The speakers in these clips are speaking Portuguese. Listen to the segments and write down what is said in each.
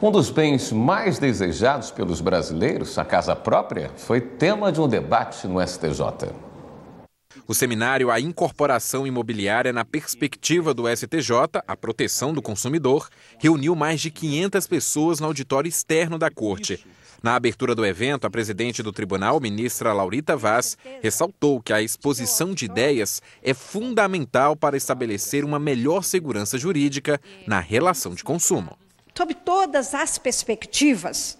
Um dos bens mais desejados pelos brasileiros, a casa própria, foi tema de um debate no STJ. O seminário A Incorporação Imobiliária na Perspectiva do STJ, a Proteção do Consumidor, reuniu mais de 500 pessoas no auditório externo da Corte. Na abertura do evento, a presidente do tribunal, ministra Laurita Vaz, ressaltou que a exposição de ideias é fundamental para estabelecer uma melhor segurança jurídica na relação de consumo sob todas as perspectivas,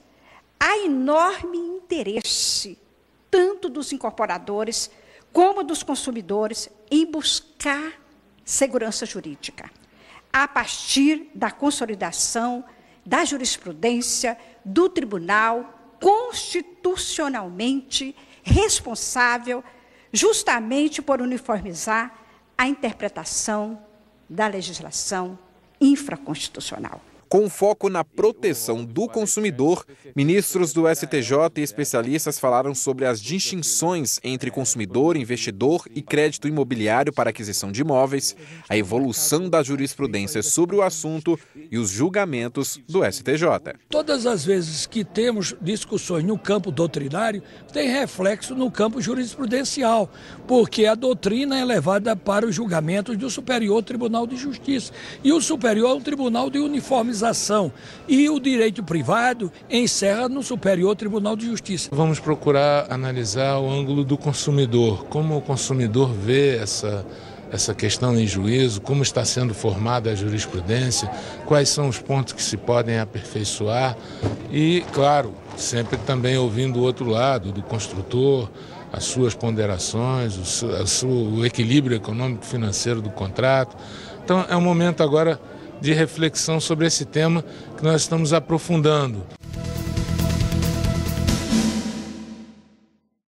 há enorme interesse, tanto dos incorporadores como dos consumidores, em buscar segurança jurídica, a partir da consolidação da jurisprudência do tribunal constitucionalmente responsável justamente por uniformizar a interpretação da legislação infraconstitucional. Com foco na proteção do consumidor, ministros do STJ e especialistas falaram sobre as distinções entre consumidor, investidor e crédito imobiliário para aquisição de imóveis, a evolução da jurisprudência sobre o né? assunto e os julgamentos do STJ. Todas as vezes que temos discussões no campo doutrinário, tem reflexo no campo jurisprudencial, porque a doutrina é levada para os julgamentos do Superior Tribunal de Justiça. E o Superior é um tribunal de uniformes e o direito privado encerra no Superior Tribunal de Justiça. Vamos procurar analisar o ângulo do consumidor, como o consumidor vê essa essa questão em juízo, como está sendo formada a jurisprudência, quais são os pontos que se podem aperfeiçoar e, claro, sempre também ouvindo o outro lado, do construtor, as suas ponderações, o, seu, o equilíbrio econômico-financeiro do contrato. Então, é um momento agora de reflexão sobre esse tema que nós estamos aprofundando.